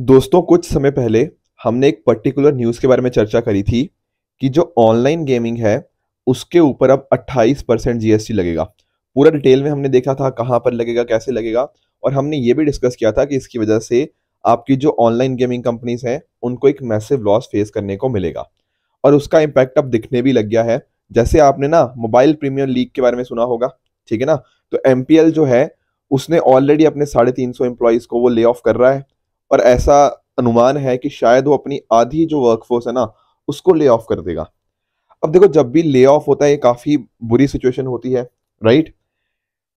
दोस्तों कुछ समय पहले हमने एक पर्टिकुलर न्यूज़ के बारे में चर्चा करी थी कि जो ऑनलाइन गेमिंग है उसके ऊपर अब 28 परसेंट जी लगेगा पूरा डिटेल में हमने देखा था कहाँ पर लगेगा कैसे लगेगा और हमने ये भी डिस्कस किया था कि इसकी वजह से आपकी जो ऑनलाइन गेमिंग कंपनीज हैं उनको एक मैसिव लॉस फेस करने को मिलेगा और उसका इम्पैक्ट अब दिखने भी लग गया है जैसे आपने ना मोबाइल प्रीमियर लीग के बारे में सुना होगा ठीक है ना तो एम जो है उसने ऑलरेडी अपने साढ़े तीन सौ एम्प्लॉयज़ को वो ले ऑफ कर रहा है और ऐसा अनुमान है कि शायद वो अपनी आधी जो वर्कफोर्स है ना उसको ले ऑफ कर देगा अब देखो जब भी ले ऑफ होता है ये काफ़ी बुरी सिचुएशन होती है राइट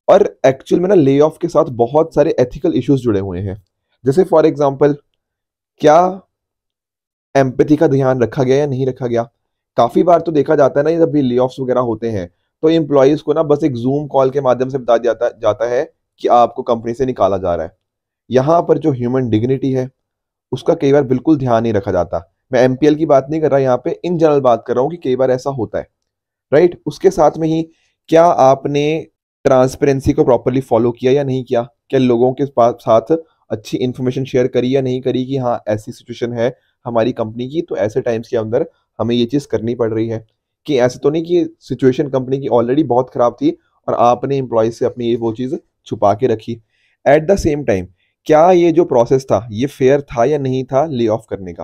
और एक्चुअल में ना ले ऑफ के साथ बहुत सारे एथिकल इश्यूज जुड़े हुए हैं जैसे फॉर एग्जाम्पल क्या एम्पथी का ध्यान रखा गया या नहीं रखा गया काफ़ी बार तो देखा जाता है ना जब भी ले ऑफ वगैरह होते हैं तो इम्प्लॉयज को ना बस एक जूम कॉल के माध्यम से बता जाता जाता है कि आपको कंपनी से निकाला जा रहा है यहाँ पर जो ह्यूमन डिग्निटी है उसका कई बार बिल्कुल ध्यान नहीं रखा जाता मैं एम की बात नहीं कर रहा यहाँ पे इन जनरल बात कर रहा हूँ कि कई बार ऐसा होता है राइट उसके साथ में ही क्या आपने ट्रांसपेरेंसी को प्रॉपरली फॉलो किया या नहीं किया क्या लोगों के साथ अच्छी इन्फॉर्मेशन शेयर करी या नहीं करी कि हाँ ऐसी सिचुएशन है हमारी कंपनी की तो ऐसे टाइम्स के अंदर हमें ये चीज़ करनी पड़ रही है कि ऐसे तो नहीं कि सिचुएशन कंपनी की ऑलरेडी बहुत ख़राब थी और आपने एम्प्लॉय से अपनी ये वो चीज़ छुपा के रखी एट द सेम टाइम क्या ये जो प्रोसेस था ये फेयर था या नहीं था ले ऑफ करने का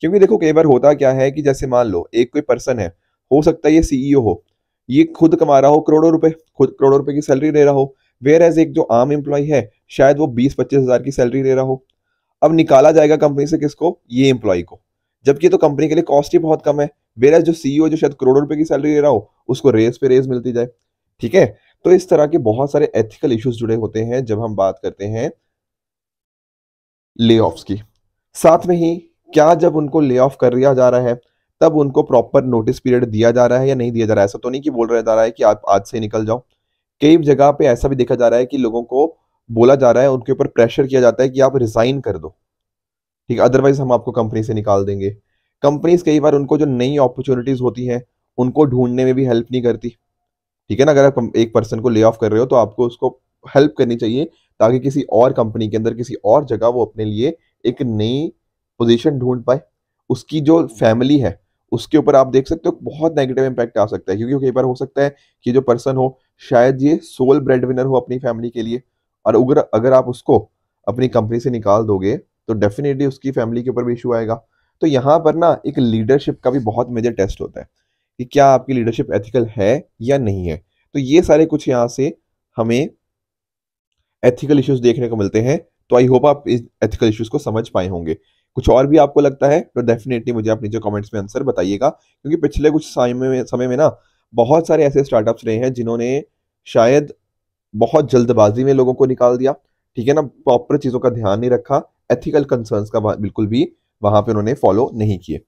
क्योंकि देखो कई बार होता क्या है कि जैसे मान लो एक कोई पर्सन है हो सकता है ये सीईओ हो ये खुद कमा रहा हो करोड़ों रुपए खुद करोड़ों रुपए की सैलरी ले रहा हो वेयर एज एक जो आम एम्प्लॉय है शायद वो बीस पच्चीस हज़ार की सैलरी ले रहा हो अब निकाला जाएगा कंपनी से किसको ये एम्प्लॉय को जबकि तो कंपनी के लिए कॉस्ट ही बहुत कम है वेयर एज जो सीईओ जो शायद करोड़ों रुपए की सैलरी ले रहा हो उसको रेस पे रेस मिलती जाए ठीक है तो इस तरह के बहुत सारे एथिकल इश्यूज जुड़े होते हैं जब हम बात करते हैं ले की साथ में ही क्या जब उनको ले ऑफ कर दिया जा रहा है तब उनको प्रॉपर नोटिस पीरियड दिया जा रहा है या नहीं दिया जा रहा है ऐसा तो नहीं कि बोल रहा जा रहा है कि आप आज से निकल जाओ कई जगह पे ऐसा भी देखा जा रहा है कि लोगों को बोला जा रहा है उनके ऊपर प्रेशर किया जाता है कि आप रिजाइन कर दो ठीक है अदरवाइज हम आपको कंपनी से निकाल देंगे कंपनीज कई बार उनको जो नई अपॉर्चुनिटीज होती हैं उनको ढूंढने में भी हेल्प नहीं करती ठीक है ना अगर आप एक पर्सन को ले ऑफ कर रहे हो तो आपको उसको हेल्प करनी चाहिए ताकि किसी और कंपनी के अंदर किसी और जगह वो अपने लिए एक नई पोजीशन ढूंढ पाए उसकी जो फैमिली है उसके ऊपर आप देख सकते हो बहुत नेगेटिव इम्पैक्ट आ सकता है क्योंकि कई बार हो सकता है कि जो पर्सन हो शायद ये सोल ब्रेड विनर हो अपनी फैमिली के लिए और अगर अगर आप उसको अपनी कंपनी से निकाल दोगे तो डेफिनेटली उसकी फैमिली के ऊपर भी इशू आएगा तो यहाँ पर ना एक लीडरशिप का भी बहुत मेजर टेस्ट होता है कि क्या आपकी लीडरशिप एथिकल है या नहीं है तो ये सारे कुछ यहाँ से हमें एथिकल इश्यूज देखने को मिलते हैं तो आई होप आप इस एथिकल इश्यूज को समझ पाए होंगे कुछ और भी आपको लगता है तो डेफिनेटली मुझे आप नीचे कमेंट्स में आंसर बताइएगा क्योंकि पिछले कुछ समय में समय में ना बहुत सारे ऐसे स्टार्टअप्स रहे हैं जिन्होंने शायद बहुत जल्दबाजी में लोगों को निकाल दिया ठीक है ना प्रॉपर चीज़ों का ध्यान नहीं रखा एथिकल कंसर्न्स का बिल्कुल भी वहाँ पे उन्होंने फॉलो नहीं किए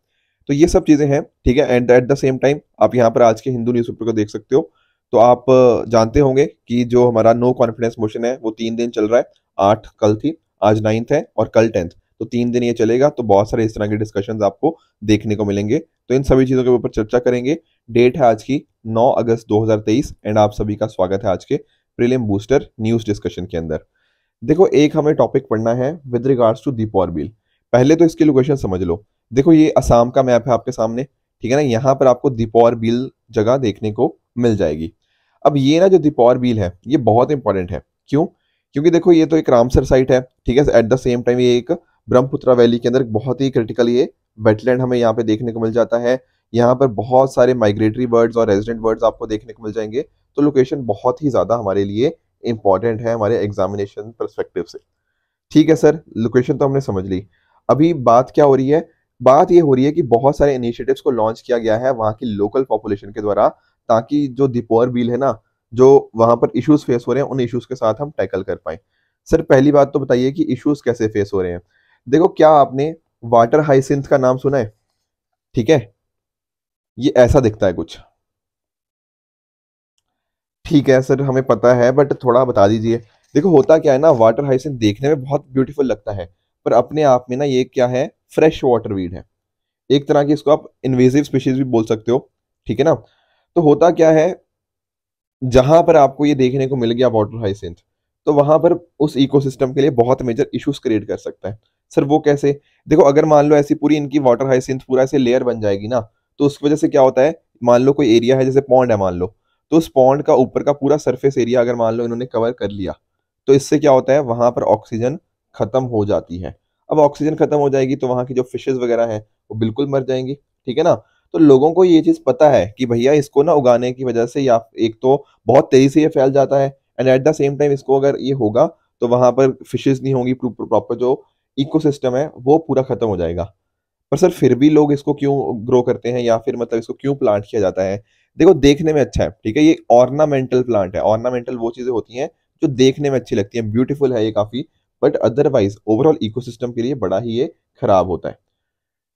तो ये सब चीज़ें हैं ठीक है and at the same time आप यहाँ पर आज के हिंदू न्यूज़पेपर को देख सकते हो तो आप जानते होंगे कि जो हमारा नो कॉन्फिडेंस मोशन है वो तीन दिन चल रहा है आठ कल थी आज नाइन्थ है और कल टेंथ तो तीन दिन ये चलेगा तो बहुत सारे इस तरह के डिस्कशन आपको देखने को मिलेंगे तो इन सभी चीज़ों के ऊपर चर्चा करेंगे डेट है आज की 9 अगस्त 2023 एंड आप सभी का स्वागत है आज के प्रीलिम बूस्टर न्यूज़ डिस्कशन के अंदर देखो एक हमें टॉपिक पढ़ना है विद रिगार्ड्स टू और बिल पहले तो इसकी लोकेशन समझ लो देखो ये असम का मैप है आपके सामने ठीक है ना यहाँ पर आपको और बिल जगह देखने को मिल जाएगी अब ये ना जो दीपौर बिल है ये बहुत इंपॉर्टेंट है क्यों क्योंकि देखो ये तो एक रामसर साइट है ठीक है एट द सेम टाइम ये एक ब्रह्मपुत्रा वैली के अंदर बहुत ही क्रिटिकल ये वेटलैंड हमें यहाँ पे देखने को मिल जाता है यहाँ पर बहुत सारे माइग्रेटरी बर्ड्स और रेजिडेंट बर्ड्स आपको देखने को मिल जाएंगे तो लोकेशन बहुत ही ज़्यादा हमारे लिए इंपॉर्टेंट है हमारे एग्जामिनेशन परस्पेक्टिव से ठीक है सर लोकेशन तो हमने समझ ली अभी बात क्या हो रही है बात ये हो रही है कि बहुत सारे इनिशिएटिव्स को लॉन्च किया गया है वहाँ की लोकल पॉपुलेशन के द्वारा ताकि जो दीपोर बिल है ना जो वहां पर इश्यूज फेस हो रहे हैं उन इश्यूज के साथ हम टैकल कर पाए सर पहली बात तो बताइए कि इश्यूज कैसे फेस हो रहे हैं देखो क्या आपने वाटर हाइसिंथ का नाम सुना है ठीक है ये ऐसा दिखता है कुछ ठीक है सर हमें पता है बट थोड़ा बता दीजिए देखो होता क्या है ना वाटर हाइसिंथ देखने में बहुत ब्यूटीफुल लगता है पर अपने आप में ना ये क्या है फ्रेश वाटर वीड है एक तरह की इसको आप इन्वेजिव स्पीशीज भी बोल सकते हो ठीक है ना तो होता क्या है जहां पर आपको ये देखने को मिल गया वाटर हाइसेंथ तो वहां पर उस इकोसिस्टम के लिए बहुत मेजर इश्यूज क्रिएट कर सकता है सर वो कैसे देखो अगर मान लो ऐसी पूरी इनकी वाटर हाइसेंथ पूरा ऐसे लेयर बन जाएगी ना तो उसकी वजह से क्या होता है मान लो कोई एरिया है जैसे पॉन्ड है मान लो तो उस पॉन्ड का ऊपर का पूरा सरफेस एरिया अगर मान लो इन्होंने कवर कर लिया तो इससे क्या होता है वहां पर ऑक्सीजन खत्म हो जाती है अब ऑक्सीजन खत्म हो जाएगी तो वहां की जो फिशेज वगैरह हैं वो बिल्कुल मर जाएंगी ठीक है ना तो लोगों को ये चीज़ पता है कि भैया इसको ना उगाने की वजह से या एक तो बहुत तेज़ी से ये फैल जाता है and at the same time इसको अगर ये होगा तो वहाँ पर फिशेज नहीं होंगी प्रॉपर जो इको है वो पूरा ख़त्म हो जाएगा पर सर फिर भी लोग इसको क्यों ग्रो करते हैं या फिर मतलब इसको क्यों प्लांट किया जाता है देखो देखने में अच्छा है ठीक है ये ऑर्नामेंटल प्लांट है ऑर्नामेंटल वो चीज़ें होती हैं जो देखने में अच्छी लगती हैं ब्यूटीफुल है ये काफ़ी बट अदरवाइज ओवरऑल इकोसिस्टम के लिए बड़ा ही ये खराब होता है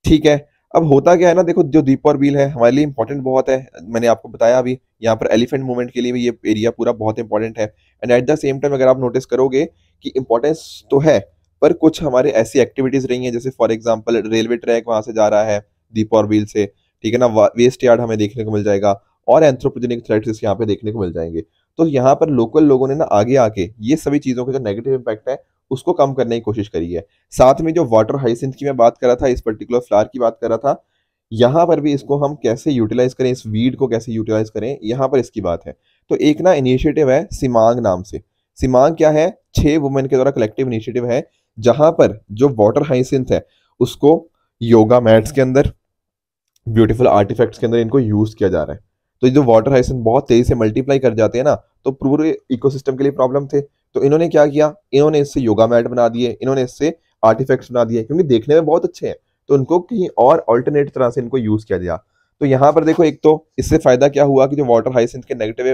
ठीक है अब होता क्या है ना देखो जो दीप और बिल है हमारे लिए इंपॉर्टेंट बहुत है मैंने आपको बताया अभी यहाँ पर एलिफेंट मूवमेंट के लिए भी ये एरिया पूरा बहुत इंपॉर्टेंट है and at the same time अगर आप नोटिस करोगे कि इंपॉर्टेंस तो है पर कुछ हमारे ऐसी एक्टिविटीज़ रही हैं जैसे फॉर एग्जाम्पल रेलवे ट्रैक वहाँ से जा रहा है दीप और बिल से ठीक है ना वेस्ट यार्ड हमें देखने को मिल जाएगा और एंथ्रोपोजेनिक थ्रेट्स यहाँ पे देखने को मिल जाएंगे तो यहाँ पर लोकल लोगों ने ना आगे आके ये सभी चीज़ों के जो नेगेटिव इम्पैक्ट है उसको कम करने की कोशिश करी है साथ में जो वाटर हाइसिंथ की मैं बात कर रहा था इस पर्टिकुलर फ्लावर की बात कर रहा था यहाँ पर भी इसको हम कैसे यूटिलाइज करें इस वीड को कैसे यूटिलाइज करें यहाँ पर इसकी बात है तो एक ना इनिशिएटिव है सिमांग नाम से सिमांग क्या है छह वुमेन के द्वारा कलेक्टिव इनिशिएटिव है जहां पर जो वाटर हाइसिंथ है उसको योगा मैट्स के अंदर ब्यूटीफुल आर्टिफैक्ट्स के अंदर इनको यूज़ किया जा रहा है तो जो वाटर हाइसिंथ बहुत तेज़ी से मल्टीप्लाई कर जाते हैं ना तो पूरे इकोसिस्टम के लिए प्रॉब्लम थे तो इन्होंने क्या किया इन्होंने इससे योगा मैट बना दिए इन्होंने इससे आर्टिफैक्ट्स बना दिए क्योंकि देखने में बहुत अच्छे हैं तो उनको कहीं और ऑल्टरनेट तरह से इनको यूज़ किया गया तो यहाँ पर देखो एक तो इससे फ़ायदा क्या हुआ कि जो वाटर हाइसेंथ के नेगेटिव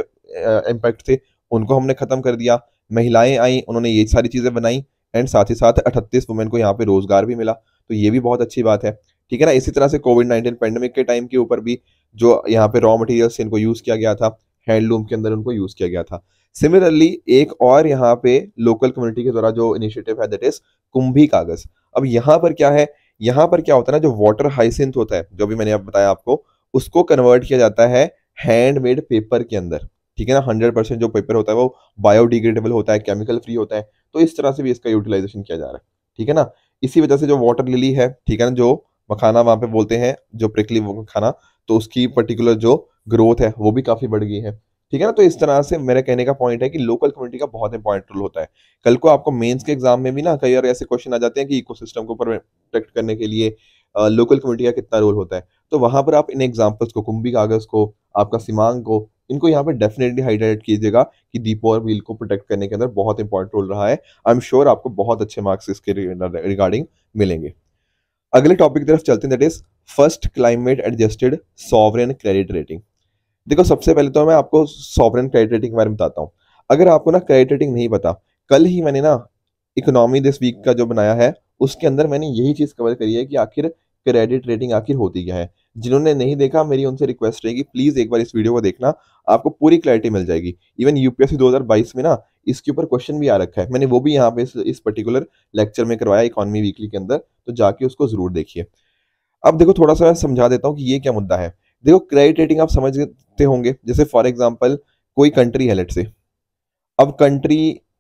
इम्पैक्ट थे उनको हमने ख़त्म कर दिया महिलाएं आई उन्होंने ये सारी चीज़ें बनाई एंड साथ ही साथ अठतीस वुमेन को यहाँ पे रोज़गार भी मिला तो ये भी बहुत अच्छी बात है ठीक है ना इसी तरह से कोविड नाइन्टीन पेंडेमिक के टाइम के ऊपर भी जो यहाँ पे रॉ मटेरियल्स इनको यूज़ किया गया था हैंडलूम के अंदर उनको यूज किया गया था सिमिलरली एक और यहाँ पे लोकल कम्युनिटी के द्वारा जो इनिशिएटिव है दैट इज कुंभी कागज अब यहाँ पर क्या है यहाँ पर क्या होता है ना जो वाटर हाइसिंथ होता है जो भी मैंने अब बताया आपको उसको कन्वर्ट किया जाता है हैंडमेड पेपर के अंदर ठीक है ना हंड्रेड परसेंट जो पेपर होता है वो बायोडिग्रेडेबल होता है केमिकल फ्री होता है तो इस तरह से भी इसका यूटिलाइजेशन किया जा रहा है ठीक है ना इसी वजह से जो वाटर लिली है ठीक है ना जो मखाना वहां पे बोलते हैं जो प्रिकली मखाना तो उसकी पर्टिकुलर जो ग्रोथ है वो भी काफ़ी बढ़ गई है ठीक है ना तो इस तरह से मेरा कहने का पॉइंट है कि लोकल कम्युनिटी का बहुत इंपॉर्टेंट रोल होता है कल को आपको मेंस के एग्जाम में भी ना कई और ऐसे क्वेश्चन आ जाते हैं कि इकोसिस्टम को प्रोटेक्ट करने के लिए लोकल कम्युनिटी का कितना रोल होता है तो वहां पर आप इन एग्जाम्पल्स को कुंभी कागज को आपका सीमांग को इनको यहाँ पे डेफिनेटली हाईलाइट कीजिएगा कि दीपो और व्हील को प्रोटेक्ट करने के अंदर बहुत इंपॉर्टेंट रोल रहा है आई एम श्योर आपको बहुत अच्छे मार्क्स इसके रिगार्डिंग मिलेंगे अगले टॉपिक की तरफ चलते हैं that is first climate adjusted sovereign credit rating देखो सबसे पहले तो मैं आपको सॉवरन क्रेडिट रेटिंग के बारे में बताता हूँ अगर आपको ना क्रेडिट रेटिंग नहीं पता कल ही मैंने ना इकोनॉमी दिस वीक का जो बनाया है उसके अंदर मैंने यही चीज़ कवर करी है कि आखिर क्रेडिट रेटिंग आखिर होती क्या है जिन्होंने नहीं देखा मेरी उनसे रिक्वेस्ट रहेगी प्लीज़ एक बार इस वीडियो को देखना आपको पूरी क्लैरिटी मिल जाएगी इवन यूपीएससी 2022 में ना इसके ऊपर क्वेश्चन भी आ रखा है मैंने वो भी यहाँ पे इस, इस पर्टिकुलर लेक्चर में करवाया इकोनॉमी वीकली के अंदर तो जाके उसको जरूर देखिए अब देखो थोड़ा सा मैं समझा देता हूँ कि ये क्या मुद्दा है देखो क्रेडिट रेटिंग आप समझते होंगे जैसे फॉर एग्जाम्पल कोई कंट्री है लेट से अब कंट्री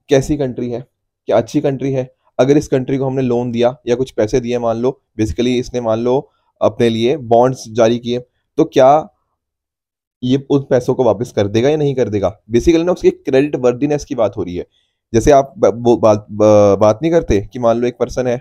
कैसी कंट्री है क्या अच्छी कंट्री है अगर इस कंट्री को हमने लोन दिया या कुछ पैसे दिए मान लो बेसिकली इसने मान लो अपने लिए बॉन्ड्स जारी किए तो क्या ये उन पैसों को वापस कर देगा या नहीं कर देगा बेसिकली ना उसकी क्रेडिट वर्दीनेस की बात हो रही है जैसे आप बात बात नहीं करते कि मान लो एक पर्सन है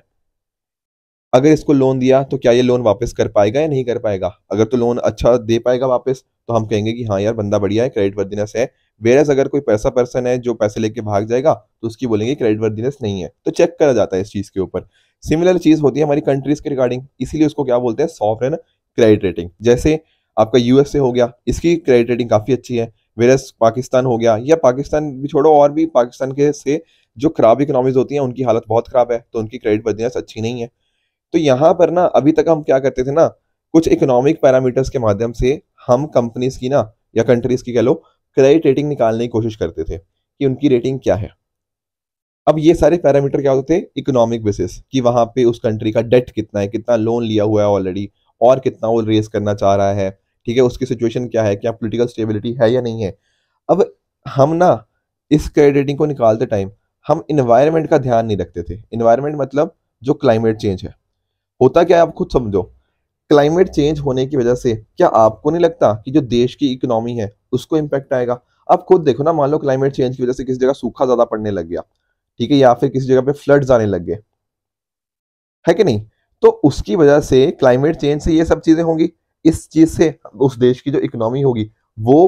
अगर इसको लोन दिया तो क्या ये लोन वापस कर पाएगा या नहीं कर पाएगा अगर तो लोन अच्छा दे पाएगा वापस तो हम कहेंगे कि हाँ यार बंदा बढ़िया है क्रेडिट वर्दीनेस है वेरस अगर कोई पैसा पर्सन है जो पैसे लेके भाग जाएगा तो उसकी बोलेंगे क्रेडिट वर्दीनेस नहीं है तो चेक करा जाता है इस चीज़ के ऊपर सिमिलर चीज़ होती है हमारी कंट्रीज के रिगार्डिंग इसीलिए उसको क्या बोलते हैं एन क्रेडिट रेटिंग जैसे आपका यूएसए हो गया इसकी क्रेडिट रेटिंग काफ़ी अच्छी है वेरस पाकिस्तान हो गया या पाकिस्तान भी छोड़ो और भी पाकिस्तान के से जो खराब इकोनॉमीज होती हैं उनकी हालत बहुत खराब है तो उनकी क्रेडिट वर्दीनेस अच्छी नहीं है तो यहाँ पर ना अभी तक हम क्या करते थे ना कुछ इकोनॉमिक पैरामीटर्स के माध्यम से हम कंपनीज की ना या कंट्रीज की कह लो क्रेडिट रेटिंग निकालने की कोशिश करते थे कि उनकी रेटिंग क्या है अब ये सारे पैरामीटर क्या होते थे इकोनॉमिक बेसिस कि वहाँ पे उस कंट्री का डेट कितना है कितना लोन लिया हुआ है ऑलरेडी और कितना वो रेस करना चाह रहा है ठीक है उसकी सिचुएशन क्या है क्या पोलिटिकल स्टेबिलिटी है या नहीं है अब हम ना इस क्रेडिट रेटिंग को निकालते टाइम हम इन्वायरमेंट का ध्यान नहीं रखते थे इन्वायरमेंट मतलब जो क्लाइमेट चेंज है होता क्या है आप खुद समझो क्लाइमेट चेंज होने की वजह से क्या आपको नहीं लगता कि जो देश की इकोनॉमी है उसको इम्पैक्ट आएगा आप खुद देखो ना मान लो क्लाइमेट चेंज की वजह से किसी जगह सूखा ज्यादा पड़ने लग गया ठीक है या फिर किसी जगह पे फ्लड आने लग गए है कि नहीं तो उसकी वजह से क्लाइमेट चेंज से ये सब चीजें होंगी इस चीज से उस देश की जो इकोनॉमी होगी वो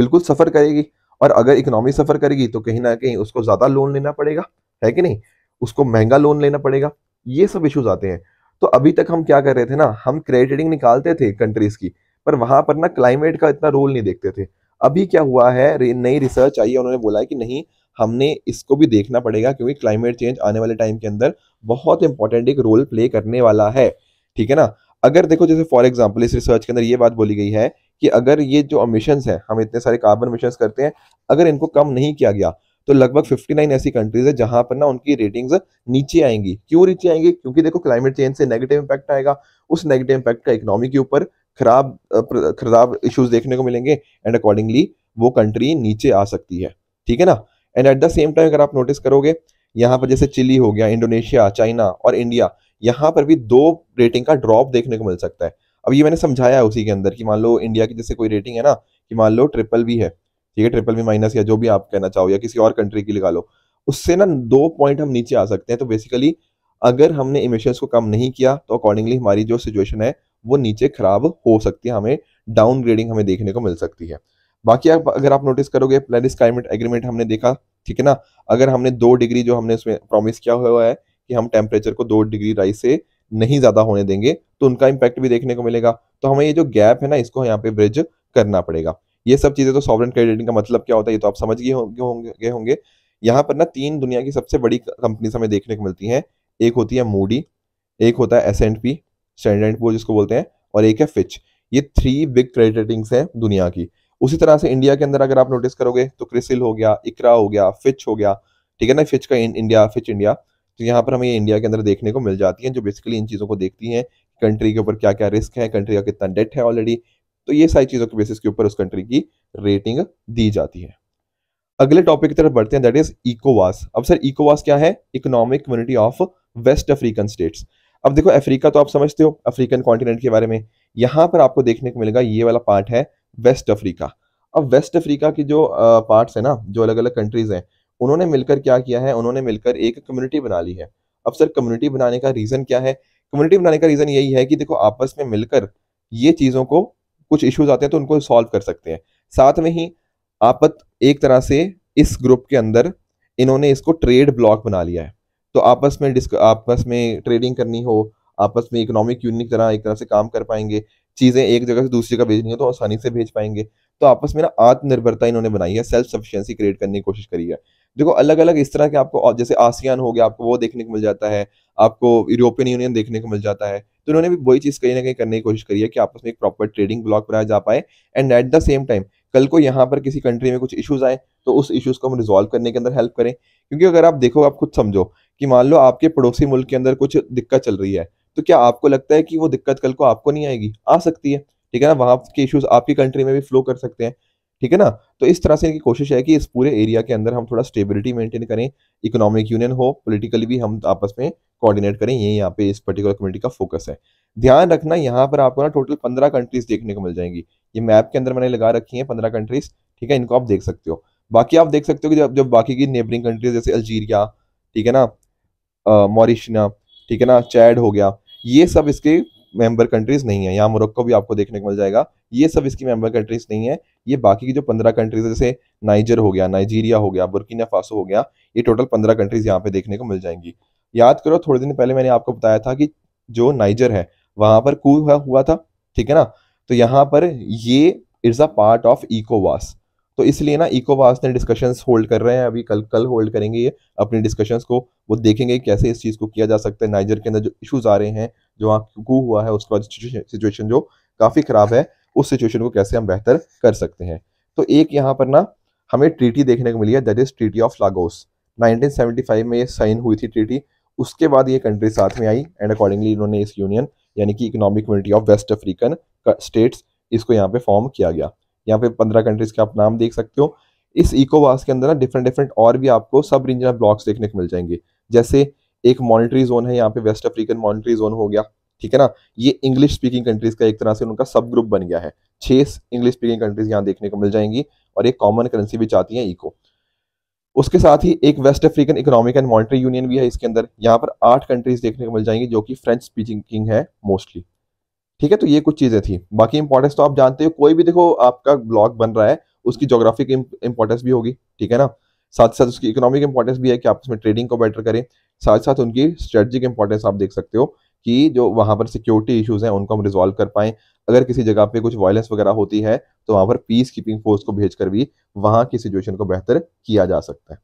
बिल्कुल सफर करेगी और अगर इकोनॉमी सफर करेगी तो कहीं ना कहीं उसको ज्यादा लोन लेना पड़ेगा है कि नहीं उसको महंगा लोन लेना पड़ेगा ये सब इश्यूज आते हैं तो अभी तक हम क्या कर रहे थे ना हम क्रेडिटिंग निकालते थे कंट्रीज की पर वहां पर ना क्लाइमेट का इतना रोल नहीं देखते थे अभी क्या हुआ है नई रिसर्च आई है उन्होंने बोला है कि नहीं हमने इसको भी देखना पड़ेगा क्योंकि क्लाइमेट चेंज आने वाले टाइम के अंदर बहुत इंपॉर्टेंट एक रोल प्ले करने वाला है ठीक है ना अगर देखो जैसे फॉर एग्जाम्पल इस रिसर्च के अंदर ये बात बोली गई है कि अगर ये जो अमिशन है हम इतने सारे कार्बन मिशन करते हैं अगर इनको कम नहीं किया गया तो लगभग 59 ऐसी कंट्रीज है जहां पर ना उनकी रेटिंग्स नीचे आएंगी क्यों नीचे आएंगे क्योंकि देखो क्लाइमेट चेंज से नेगेटिव इंपैक्ट आएगा उस नेगेटिव इंपैक्ट का इकोनॉमी के ऊपर खराब खराब इश्यूज देखने को मिलेंगे एंड अकॉर्डिंगली वो कंट्री नीचे आ सकती है ठीक है ना and at the same time अगर आप नोटिस करोगे यहाँ पर जैसे चिली हो गया इंडोनेशिया चाइना और इंडिया यहाँ पर भी दो रेटिंग का ड्रॉप देखने को मिल सकता है अब ये मैंने समझाया है उसी के अंदर कि मान लो इंडिया की जैसे कोई रेटिंग है ना कि मान लो ट्रिपल भी है ठीक है ट्रिपल बी माइनस या जो भी आप कहना चाहो या किसी और कंट्री की लगा लो उससे ना दो पॉइंट हम नीचे आ सकते हैं तो बेसिकली अगर हमने इमिशंस को कम नहीं किया तो अकॉर्डिंगली हमारी जो सिचुएशन है वो नीचे खराब हो सकती है हमें डाउन हमें देखने को मिल सकती है बाकी आप अगर आप नोटिस करोगे पेरिस क्लाइमेट एग्रीमेंट हमने देखा ठीक है ना अगर हमने दो डिग्री जो हमने उसमें प्रॉमिस किया हुआ है कि हम टेम्परेचर को दो डिग्री राइज से नहीं ज़्यादा होने देंगे तो उनका इम्पैक्ट भी देखने को मिलेगा तो हमें ये जो गैप है ना इसको यहाँ पे ब्रिज करना पड़ेगा ये सब चीज़ें तो सॉवरन क्रेडिटिंग का मतलब क्या होता है ये तो आप समझ गए होंगे होंगे यहाँ पर ना तीन दुनिया की सबसे बड़ी कंपनी हमें देखने को मिलती हैं एक होती है मूडी एक होता है S and P standard and poor जिसको बोलते हैं और एक है फिच ये थ्री बिग क्रेडिट रेटिंग्स हैं दुनिया की उसी तरह से इंडिया के अंदर अगर आप नोटिस करोगे तो क्रिसिल हो गया इकरा हो गया फिच हो गया ठीक है ना फिच का इंडिया फिच इंडिया तो यहाँ पर हमें ये इंडिया के अंदर देखने को मिल जाती है जो बेसिकली इन चीज़ों को देखती हैं कंट्री के ऊपर क्या क्या रिस्क है कंट्री का कितना डेट है ऑलरेडी तो ये सारी चीज़ों के बेसिस के ऊपर उस कंट्री की रेटिंग दी जाती है अगले टॉपिक की तरफ बढ़ते हैं दैट इज इकोवास अब सर इकोवास क्या है Economic Community of West African States अब देखो अफ्रीका तो आप समझते हो अफ्रीकन कॉन्टिनेंट के बारे में यहाँ पर आपको देखने को मिलेगा ये वाला पार्ट है वेस्ट अफ्रीका अब वेस्ट अफ्रीका की जो पार्ट्स है ना जो अलग अलग कंट्रीज हैं उन्होंने मिलकर क्या किया है उन्होंने मिलकर एक कम्युनिटी बना ली है अब सर कम्युनिटी बनाने का रीज़न क्या है कम्युनिटी बनाने का रीज़न यही है कि देखो आपस में मिलकर ये चीज़ों को कुछ इश्यूज आते हैं तो उनको सॉल्व कर सकते हैं साथ में ही आपत एक तरह से इस ग्रुप के अंदर इन्होंने इसको ट्रेड ब्लॉक बना लिया है तो आपस में डिस्क आपस में ट्रेडिंग करनी हो आपस में इकोनॉमिक यूनिट तरह एक तरह से काम कर पाएंगे चीज़ें एक जगह से दूसरी जगह भेजनी हो तो आसानी से भेज पाएंगे तो आपस में ना आत्मनिर्भरता इन्होंने बनाई है सेल्फ सफिशियंसी क्रिएट करने की कोशिश करी है देखो अलग अलग इस तरह के आपको जैसे आसियान हो गया आपको वो देखने को मिल जाता है आपको यूरोपियन यूनियन देखने को मिल जाता है तो उन्होंने भी वही चीज़ कहीं ना कहीं करने की कोशिश करी है कि आपस में एक प्रॉपर ट्रेडिंग ब्लॉक बनाया जा पाए and at the same time कल को यहाँ पर किसी कंट्री में कुछ इश्यूज आए तो उस इश्यूज को हम रिजॉल्व करने के अंदर हेल्प करें क्योंकि अगर आप देखो आप खुद समझो कि मान लो आपके पड़ोसी मुल्क के अंदर कुछ दिक्कत चल रही है तो क्या आपको लगता है कि वो दिक्कत कल को आपको नहीं आएगी आ सकती है ठीक है ना वहाँ के इश्यूज आपकी कंट्री में भी फ्लो कर सकते हैं ठीक है ना तो इस तरह से इनकी कोशिश है कि इस पूरे एरिया के अंदर हम थोड़ा स्टेबिलिटी मेंटेन करें इकोनॉमिक यूनियन हो पोलिटिकली भी हम आपस में कोऑर्डिनेट करें ये यहाँ पे इस पर्टिकुलर कम्युनिटी का फोकस है ध्यान रखना यहाँ पर आपको ना टोटल पंद्रह कंट्रीज देखने को मिल जाएंगी ये मैप के अंदर मैंने लगा रखी है पंद्रह कंट्रीज ठीक है इनको आप देख सकते हो बाकी आप देख सकते हो कि जब जब बाकी की नेबरिंग कंट्रीज जैसे अल्जीरिया ठीक है ना मॉरिशिया ठीक है ना चैड हो गया ये सब इसके मेंबर कंट्रीज नहीं है यहाँ मोरक्को भी आपको देखने को मिल जाएगा ये सब इसकी मेंबर कंट्रीज नहीं है ये बाकी की जो पंद्रह कंट्रीज जैसे नाइजर हो गया नाइजीरिया हो गया बुर्किना फासो हो गया ये टोटल पंद्रह कंट्रीज यहाँ पे देखने को मिल जाएंगी याद करो थोड़े दिन पहले मैंने आपको बताया था कि जो नाइजर है वहां पर कू हुआ था ठीक है ना तो यहाँ पर ये इट्स अ पार्ट ऑफ इकोवास तो इसलिए ना इकोवास ने डिस्कशन होल्ड कर रहे हैं अभी कल कल होल्ड करेंगे ये अपनी डिस्कशंस को वो देखेंगे कैसे इस चीज़ को किया जा सकता है नाइजर के अंदर जो इश्यूज आ रहे हैं जो आपको हुआ है उसके बाद सिचुएशन जो काफ़ी ख़राब है उस सिचुएशन को कैसे हम बेहतर कर सकते हैं तो एक यहाँ पर ना हमें ट्रीटी देखने को मिली है that is treaty of Lagos 1975 में ये साइन हुई थी ट्रीटी उसके बाद ये कंट्री साथ में आई एंड अकॉर्डिंगली इन्होंने इस यूनियन यानी कि Economic Community of West African States इसको यहाँ पे फॉर्म किया गया यहाँ पे पंद्रह कंट्रीज के आप नाम देख सकते हो इस इकोवास के अंदर ना डिफरेंट डिफरेंट और भी आपको सब रीजनल ब्लॉक्स देखने को मिल जाएंगे जैसे एक मॉनिटरी जोन है यहाँ पे वेस्ट अफ्रीकन मॉनिटरी जोन हो गया ठीक है ना ये इंग्लिश स्पीकिंग कंट्रीज का एक तरह से उनका सब ग्रुप बन गया है छह इंग्लिश स्पीकिंग कंट्रीज यहाँ देखने को मिल जाएंगी और एक कॉमन करेंसी भी चाहती है इको उसके साथ ही एक West African Economic and Monetary Union भी है इसके अंदर यहाँ पर आठ कंट्रीज देखने को मिल जाएंगी जो कि फ्रेंच स्पीकिंग है मोस्टली ठीक है तो ये कुछ चीज़ें थी बाकी इंपॉर्टेंस तो आप जानते हो कोई भी देखो आपका ब्लॉग बन रहा है उसकी जोग्राफिक इंपॉर्टेंस भी होगी ठीक है ना साथ साथ उसकी इकोनॉमिक इंपॉर्टेंस भी है कि आप उसमें ट्रेडिंग को बेटर करें साथ साथ उनकी स्ट्रेटजिक इंपॉर्टेंस आप देख सकते हो कि जो वहां पर सिक्योरिटी इश्यूज हैं उनको हम रिजॉल्व कर पाए अगर किसी जगह पे कुछ वायलेंस वगैरह होती है तो वहां पर पीस कीपिंग फोर्स को भेजकर भी वहां की सिचुएशन को बेहतर किया जा सकता है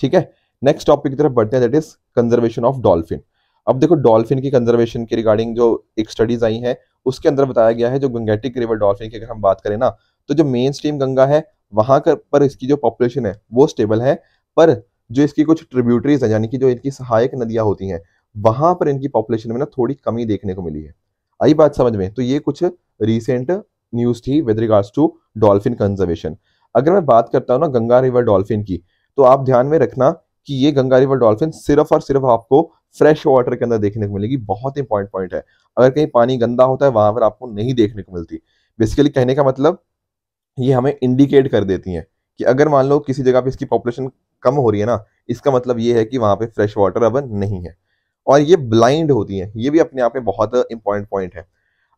ठीक है नेक्स्ट टॉपिक की तरफ बढ़ते हैं that is conservation of dolphin अब देखो डॉल्फिन की कंजर्वेशन के रिगार्डिंग जो एक स्टडीज आई है उसके अंदर बताया गया है जो गंगेटिक रिवर डॉल्फिन की अगर हम बात करें ना तो जो मेन स्ट्रीम गंगा है वहां पर इसकी जो पॉपुलेशन है वो स्टेबल है पर जो इसकी कुछ ट्रिब्यूटरीज हैं यानी कि जो इनकी सहायक नदियां होती हैं वहां पर इनकी पॉपुलेशन में ना थोड़ी कमी देखने को मिली है आई बात समझ में तो ये कुछ रिसेंट न्यूज़ थी with regards to dolphin conservation अगर मैं बात करता हूँ ना गंगा रिवर डॉल्फिन की तो आप ध्यान में रखना कि ये गंगा रिवर डॉल्फिन सिर्फ और सिर्फ आपको फ्रेश वाटर के अंदर देखने को मिलेगी बहुत ही इंपॉर्टेंट पॉइंट है अगर कहीं पानी गंदा होता है वहां पर आपको नहीं देखने को मिलती बेसिकली कहने का मतलब ये हमें इंडिकेट कर देती हैं कि अगर मान लो किसी जगह पे इसकी पॉपुलेशन कम हो रही है ना इसका मतलब ये है कि वहाँ पे फ्रेश वाटर अब नहीं है और ये ब्लाइंड होती है ये भी अपने आप में बहुत इंपॉर्टेंट पॉइंट है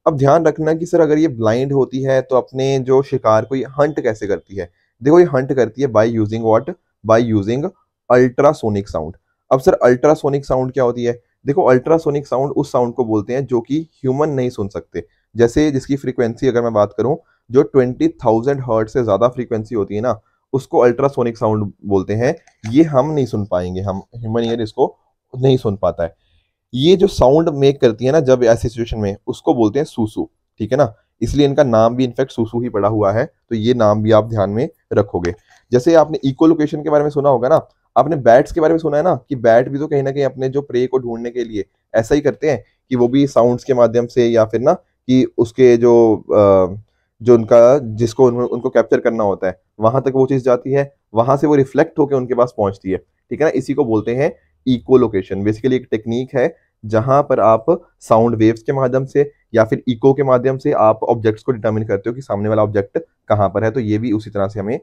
अब ध्यान रखना कि सर अगर ये ब्लाइंड होती है तो अपने जो शिकार को ये हंट कैसे करती है देखो ये हंट करती है by using what by using ultrasonic sound अब सर अल्ट्रासोनिक साउंड क्या होती है देखो अल्ट्रासोनिक साउंड उस साउंड को बोलते हैं जो कि ह्यूमन नहीं सुन सकते जैसे जिसकी फ्रीक्वेंसी अगर मैं बात करूं जो ट्वेंटी थाउजेंड हर्ट से ज़्यादा फ्रीक्वेंसी होती है ना उसको अल्ट्रासोनिक साउंड बोलते हैं ये हम नहीं सुन पाएंगे हम ह्यूमन ईयर इसको नहीं सुन पाता है ये जो साउंड मेक करती है ना जब ऐसी सिचुएशन में उसको बोलते हैं सूसु ठीक है ना इसलिए इनका नाम भी इनफैक्ट सूसू ही पड़ा हुआ है तो ये नाम भी आप ध्यान में रखोगे जैसे आपने इको लोकेशन के बारे में सुना होगा ना आपने बैट्स के बारे में सुना है ना कि बैट भी तो कहीं ना कहीं अपने जो प्रे को ढूंढने के लिए ऐसा ही करते हैं कि वो भी साउंड्स के माध्यम से या फिर ना कि उसके जो आ, जो उनका जिसको उन, उनको कैप्चर करना होता है वहां तक वो चीज़ जाती है वहां से वो रिफ्लेक्ट होकर उनके पास पहुंचती है ठीक है ना इसी को बोलते हैं इको लोकेशन बेसिकली एक टेक्निक है जहां पर आप साउंड वेव्स के माध्यम से या फिर इको के माध्यम से आप ऑब्जेक्ट्स को डिटर्मिन करते हो कि सामने वाला ऑब्जेक्ट कहाँ पर है तो ये भी उसी तरह से हमें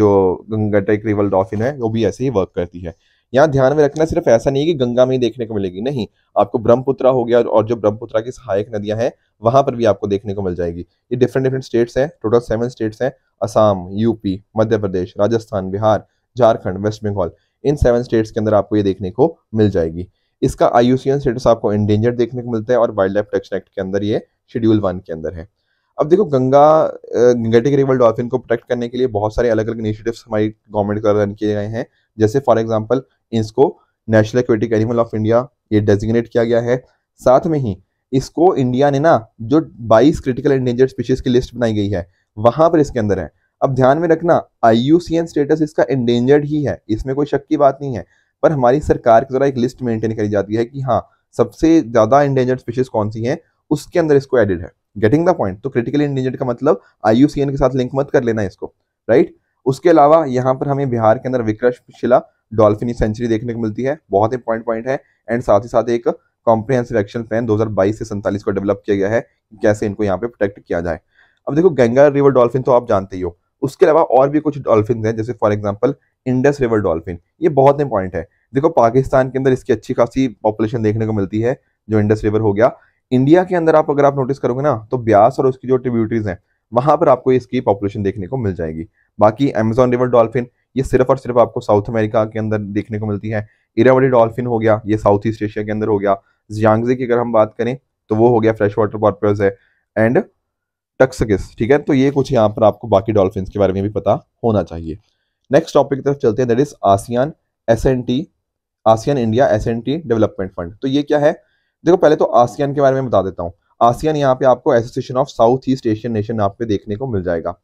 जो गंगा टेक रिवल डॉफिन है वो भी ऐसे ही वर्क करती है यहाँ ध्यान में रखना सिर्फ ऐसा नहीं है कि गंगा में ही देखने को मिलेगी नहीं आपको ब्रह्मपुत्र हो गया और जो ब्रह्मपुत्र की सहायक नदियां हैं वहां पर भी आपको देखने को मिल जाएगी ये डिफरेंट डिफरेंट स्टेट्स हैं टोटल सेवन स्टेट्स हैं असम यूपी मध्य प्रदेश राजस्थान बिहार झारखंड वेस्ट बंगाल इन सेवन स्टेट्स के अंदर आपको ये देखने को मिल जाएगी इसका आई स्टेटस आपको इंडेंजर देखने को मिलता है और वाइल्ड लाइफ प्रोटेक्शन एक्ट के अंदर ये शेड्यूल वन के अंदर है अब देखो गंगा गंगेटिक रिवर डॉल्फिन को प्रोटेक्ट करने के लिए बहुत सारे अलग अलग इनिशिएटिव्स हमारी गवर्नमेंट द्वारा रन किए गए हैं जैसे फॉर एग्जांपल इसको national aquatic animal of India ये डेजिग्नेट किया गया है साथ में ही इसको इंडिया ने ना जो 22 क्रिटिकल एंडेंजर्ड स्पीशीज की लिस्ट बनाई गई है वहां पर इसके अंदर है अब ध्यान में रखना आई स्टेटस इसका एंडेंजर्ड ही है इसमें कोई शक की बात नहीं है पर हमारी सरकार के द्वारा एक लिस्ट मेंटेन करी जाती है कि हाँ सबसे ज़्यादा एंडेंजर्ड स्पीशीज कौन सी है उसके अंदर इसको एडिड है गेटिंग द पॉइंट तो क्रिटिकल इंडेंजर्ड का मतलब आई के साथ लिंक मत कर लेना इसको राइट उसके अलावा यहाँ पर हमें बिहार के अंदर विक्रमशिला डॉल्फिन सेंचुरी देखने को मिलती है बहुत इंपॉर्टेंट पॉइंट है एंड साथ ही साथ एक कॉम्प्रिहेंसिव एक्शन प्लान 2022 से सैंतालीस को डेवलप किया गया है कैसे इनको यहाँ पे प्रोटेक्ट किया जाए अब देखो गंगा रिवर डॉल्फिन तो आप जानते ही हो उसके अलावा और भी कुछ डॉल्फिन हैं जैसे for example Indus river dolphin ये बहुत इंपॉर्टेंट है देखो पाकिस्तान के अंदर इसकी अच्छी खासी पॉपुलेशन देखने को मिलती है जो इंडस रिवर हो गया इंडिया के अंदर आप अगर आप नोटिस करोगे ना तो ब्यास और उसकी जो ट्रिब्यूटरीज हैं वहां पर आपको इसकी पॉपुलेशन देखने को मिल जाएगी बाकी अमेजोन रिवर डॉल्फिन ये सिर्फ और सिर्फ आपको साउथ अमेरिका के अंदर देखने को मिलती है इरावडी डॉल्फिन हो गया ये साउथ ईस्ट एशिया के अंदर हो गया जियांगजे की अगर हम बात करें तो वो हो गया फ्रेश वाटर पॉर्पर्स है एंड टक्सकिस ठीक है तो ये कुछ यहाँ पर आपको बाकी डॉल्फिन के बारे में भी पता होना चाहिए नेक्स्ट टॉपिक की तरफ चलते हैं that is ASEAN S and T ASEAN India S and T development fund तो ये क्या है देखो पहले तो आसियान के बारे में बता देता हूँ आसियान यहाँ पे आपको association of South East Asian nation यहाँ पे देखने को मिल जाएगा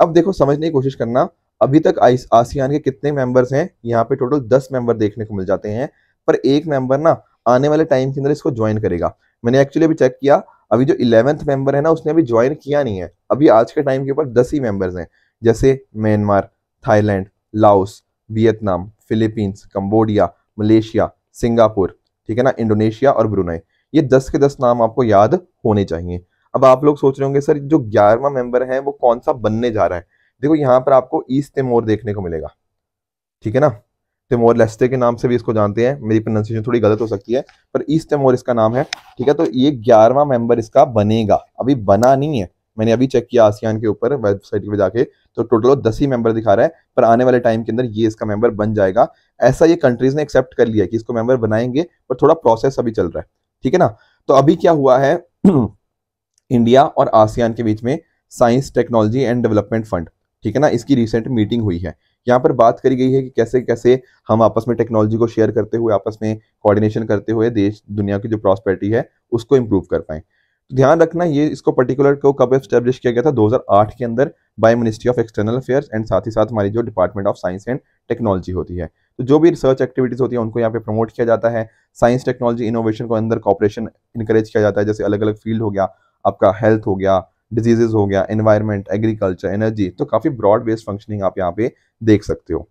अब देखो समझने की कोशिश करना अभी तक आसियान के कितने मेंबर्स हैं यहाँ पे टोटल दस मेंबर देखने को मिल जाते हैं पर एक मेंबर ना आने वाले टाइम के अंदर इसको ज्वाइन करेगा मैंने एक्चुअली अभी चेक किया अभी जो इलेवेंथ मेंबर है ना उसने अभी ज्वाइन किया नहीं है अभी आज के टाइम के ऊपर दस ही मेंबर्स हैं जैसे Myanmar Thailand Laos Vietnam Philippines Cambodia Malaysia Singapore ठीक है ना इंडोनेशिया और ब्रुनाई ये दस के दस नाम आपको याद होने चाहिए अब आप लोग सोच रहे होंगे सर जो ग्यारहवा मेंबर है वो कौन सा बनने जा रहा है देखो यहाँ पर आपको ईस्ट तिमोर देखने को मिलेगा ठीक है ना तिमोर लेस्टे के नाम से भी इसको जानते हैं मेरी प्रोनाउंसिएशन थोड़ी गलत हो सकती है पर ईस्ट तिमोर इसका नाम है ठीक है तो ये ग्यारहवा मेंबर इसका बनेगा अभी बना नहीं है मैंने अभी चेक किया आसियान के ऊपर वेबसाइट पर जाके तो टोटल दस ही मेंबर दिखा रहा है पर आने वाले टाइम के अंदर ये इसका मेंबर बन जाएगा ऐसा ये कंट्रीज ने एक्सेप्ट कर लिया कि इसको मेंबर बनाएंगे पर थोड़ा प्रोसेस अभी चल रहा है ठीक है ना तो अभी क्या हुआ है इंडिया और आसियान के बीच में science technology and development fund ठीक है ना इसकी रिसेंट मीटिंग हुई है यहाँ पर बात करी गई है कि कैसे कैसे हम आपस में टेक्नोलॉजी को शेयर करते हुए आपस में कोऑर्डिनेशन करते हुए देश दुनिया की जो प्रॉस्पेरिटी है उसको इम्प्रूव कर पाए तो ध्यान रखना ये इसको पर्टिकुलर को कब एस्टेब्लिश किया गया था 2008 के अंदर by ministry of external affairs and साथ ही साथ हमारी जो department of science and technology होती है तो जो भी रिसर्च एक्टिविटीज़ होती है उनको यहाँ पे प्रमोट किया जाता है साइंस टेक्नोलॉजी इनोवेशन को अंदर कॉपरेशन इंकरेज किया जाता है जैसे अलग अलग फील्ड हो गया आपका हेल्थ हो गया डिजीजेज हो गया एनवायरमेंट एग्रीकल्चर एनर्जी तो काफ़ी ब्रॉड बेस्ड फंक्शनिंग आप यहाँ पे देख सकते हो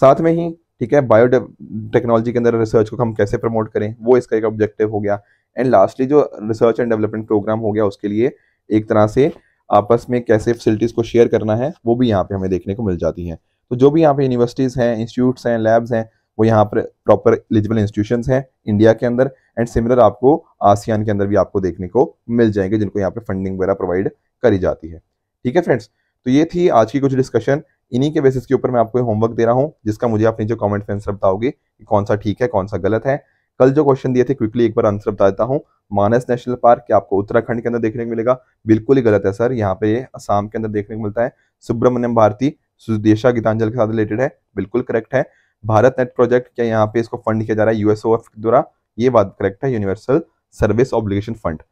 साथ में ही ठीक है बायो टेक्नोलॉजी के अंदर रिसर्च को हम कैसे प्रमोट करें वो इसका एक ऑब्जेक्टिव हो गया एंड लास्टली जो रिसर्च एंड डेवलपमेंट प्रोग्राम हो गया उसके लिए एक तरह से आपस में कैसे फैसिलिटीज़ को शेयर करना है वो भी यहाँ पे हमें देखने को मिल जाती है तो जो भी यहाँ पे यूनिवर्सिटीज़ हैं इंस्टीट्यूट्स हैं लैब्स हैं वो यहाँ पर प्रॉपर एलिजिबल इंस्टीट्यूशन हैं इंडिया के अंदर एंड सिमिलर आपको आसियान के अंदर भी आपको देखने को मिल जाएंगे जिनको यहाँ पे फंडिंग वगैरह प्रोवाइड करी जाती है ठीक है फ्रेंड्स तो ये थी आज की कुछ डिस्कशन इन्हीं के बेसिस के ऊपर मैं आपको होमवर्क दे रहा हूँ जिसका मुझे आप नीचे कॉमेंट में आंसर बताओगे कि कौन सा ठीक है कौन सा गलत है कल जो क्वेश्चन दिए थे क्विकली एक बार आंसर बता देता हूँ मानस नेशनल पार्क आपको उत्तराखंड के अंदर देखने को मिलेगा बिल्कुल ही गलत है सर यहाँ पे असम के अंदर देखने को मिलता है सुब्रमण्यम भारती सुदेशा गीतांजल के साथ रिलेटेड है बिल्कुल करेक्ट है भारत नेट प्रोजेक्ट क्या यहाँ पे इसको फंड किया जा रहा है यूएसओ द्वारा ये बात करेक्ट है universal service obligation fund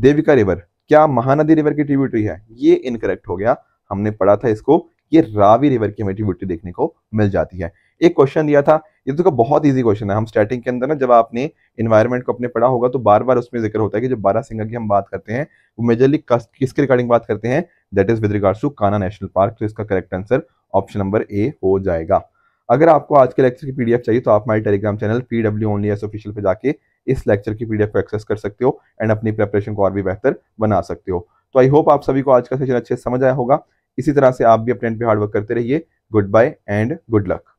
Devika river क्या महानदी रिवर की ट्रिब्यूटरी है ये इनकरेक्ट हो गया हमने पढ़ा था इसको ये रावी रिवर की हमें ट्रिब्यूटरी देखने को मिल जाती है एक क्वेश्चन दिया था ये तो बहुत इजी क्वेश्चन है हम स्टार्टिंग के अंदर ना जब आपने इन्वायरमेंट को अपने पढ़ा होगा तो बार बार उसमें जिक्र होता है कि जब बारह सिंगा की हम बात करते हैं वो मेजरली किसके रिगार्डिंग बात करते हैं that is with regards to Kanha national park तो इसका correct answer option number A हो जाएगा अगर आपको आज के लेक्चर की पीडीएफ चाहिए तो आप हमारे Telegram channel P W only S official पर जाके इस लेक्चर की पीडीएफ को एक्सेस कर सकते हो एंड अपनी प्रेपरेशन को और भी बेहतर बना सकते हो तो आई होप आप सभी को आज का सेशन अच्छे से समझ आया होगा इसी तरह से आप भी अपने पे हार्डवर्क करते रहिए goodbye and good luck